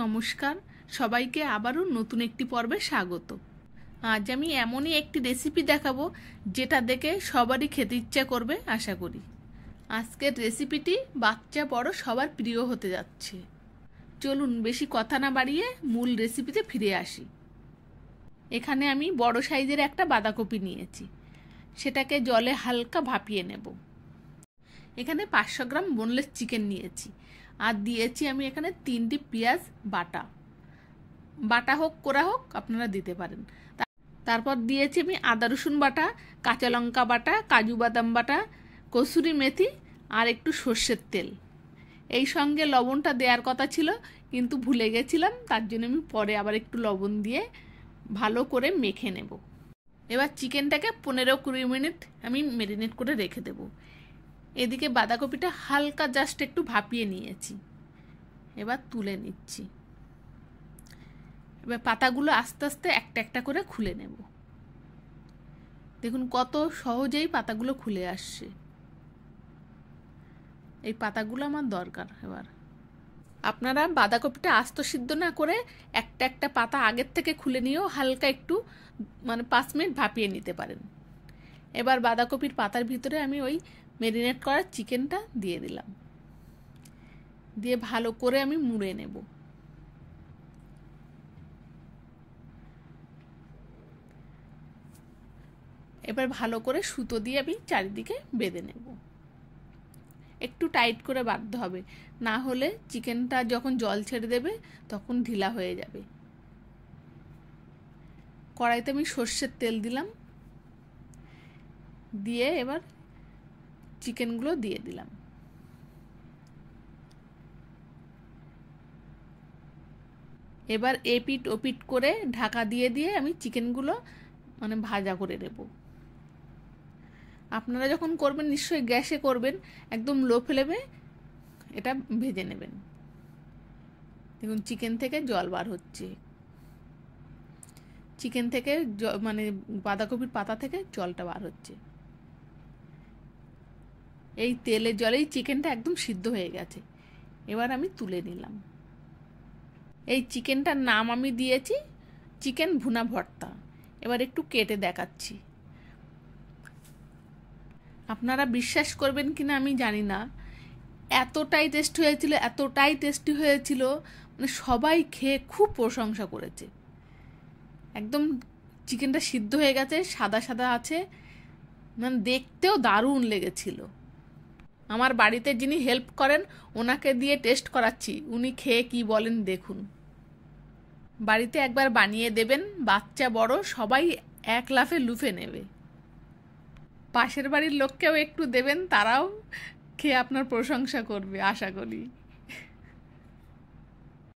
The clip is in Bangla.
নমস্কার সবাইকে আবারও নতুন একটি পর্বে স্বাগত আজ আমি এমনই একটি রেসিপি দেখাবো যেটা দেখে সবারই খেতে ইচ্ছা করবে আশা করি আজকের রেসিপিটি বাচ্চা বড় সবার প্রিয় হতে যাচ্ছে চলুন বেশি কথা না বাড়িয়ে মূল রেসিপিতে ফিরে আসি এখানে আমি বড় সাইজের একটা বাঁধাকপি নিয়েছি সেটাকে জলে হালকা ভাপিয়ে নেব এখানে পাঁচশো গ্রাম বোনলেস চিকেন নিয়েছি আর দিয়েছি আমি এখানে তিনটি পেঁয়াজ বাটা বাটা হোক করা হোক আপনারা দিতে পারেন তারপর দিয়েছি আমি আদা রসুন বাটা কাঁচা লঙ্কা বাটা কাজু বাদাম বাটা কসুরি মেথি আর একটু সর্ষের তেল এই সঙ্গে লবণটা দেওয়ার কথা ছিল কিন্তু ভুলে গেছিলাম তার জন্য আমি পরে আবার একটু লবণ দিয়ে ভালো করে মেখে নেব এবার চিকেনটাকে পনেরো কুড়ি মিনিট আমি মেরিনেট করে রেখে দেবো এদিকে বাঁধাকপিটা হালকা জাস্ট একটু ভাপিয়ে নিয়েছি এবার তুলে নিচ্ছি এবার পাতাগুলো আস্তে আস্তে একটা একটা করে খুলে নেব দেখুন কত সহজেই পাতাগুলো খুলে আসছে এই পাতাগুলো আমার দরকার এবার আপনারা বাঁধাকপিটা আস্ত সিদ্ধ না করে একটা একটা পাতা আগের থেকে খুলে নিয়েও হালকা একটু মানে পাঁচ মিনিট ভাপিয়ে নিতে পারেন এবার বাঁধাকপির পাতার ভিতরে আমি ওই মেরিনেট করা চিকেনটা দিয়ে দিলাম দিয়ে ভালো করে আমি মুড়ে নেব এবার ভালো করে সুতো দিয়ে আমি চারিদিকে বেঁধে নেব একটু টাইট করে বাঁধতে হবে না হলে চিকেনটা যখন জল ছেড়ে দেবে তখন ঢিলা হয়ে যাবে কড়াইতে আমি সর্ষের তেল দিলাম দিয়ে এবার চিকেনগুলো দিয়ে দিলাম এবার এপিট ওপিট করে ঢাকা দিয়ে দিয়ে আমি চিকেনগুলো মানে ভাজা করে দেব আপনারা যখন করবেন নিশ্চয়ই গ্যাসে করবেন একদম লো ফেলেবে এটা ভেজে নেবেন দেখুন চিকেন থেকে জল বার হচ্ছে চিকেন থেকে মানে বাঁধাকপির পাতা থেকে জলটা বার হচ্ছে এই তেলের জলেই চিকেনটা একদম সিদ্ধ হয়ে গেছে এবার আমি তুলে নিলাম এই চিকেনটার নাম আমি দিয়েছি চিকেন ভুনা ভর্তা এবার একটু কেটে দেখাচ্ছি আপনারা বিশ্বাস করবেন কি না আমি জানি না এতটাই টেস্ট হয়েছিল এতটাই টেস্টি হয়েছিল মানে সবাই খেয়ে খুব প্রশংসা করেছে একদম চিকেনটা সিদ্ধ হয়ে গেছে সাদা সাদা আছে মানে দেখতেও দারুণ লেগেছিল আমার বাড়িতে যিনি হেল্প করেন ওনাকে দিয়ে টেস্ট করাচ্ছি উনি খেয়ে কি বলেন দেখুন বাড়িতে একবার বানিয়ে দেবেন বাচ্চা বড় সবাই এক লাফে লুফে নেবে পাশের বাড়ির লোককেও একটু দেবেন তারাও খেয়ে আপনার প্রশংসা করবে আশা করি